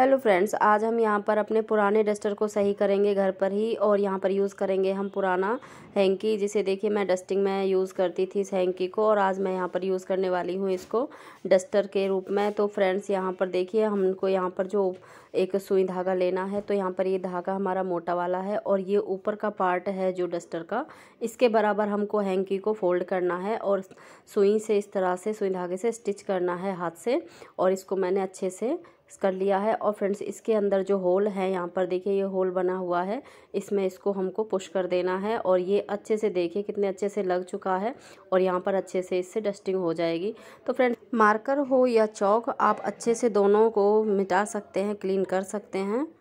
hello friends आज हम यहाँ पर अपने पुराने डस्टर को सही करेंगे घर पर ही और यहाँ पर यूज़ करेंगे हम पुराना हैंकी जिसे देखिए मैं डस्टिंग में यूज़ करती थी इस हैंकी को और आज मैं यहाँ पर यूज़ करने वाली हूँ इसको डस्टर के रूप में तो फ्रेंड्स यहाँ पर देखिए हमको यहाँ पर जो एक सुई धागा लेना है तो यहाँ पर ये धागा हमारा मोटा वाला है और ये ऊपर का पार्ट है जो डस्टर का इसके बराबर हमको हैंकी को फोल्ड करना है और सुई से इस तरह से सुई धागे से स्टिच करना है हाथ से और इसको मैंने अच्छे से कर लिया है और फ्रेंड्स इसके अंदर जो होल है यहाँ पर देखिए ये होल बना हुआ है इसमें इसको हमको पुश कर देना है और ये अच्छे से देखिए कितने अच्छे से लग चुका है और यहाँ पर अच्छे से इससे डस्टिंग हो जाएगी तो फ्रेंड्स मार्कर हो या चौक आप अच्छे से दोनों को मिटा सकते हैं क्लीन कर सकते हैं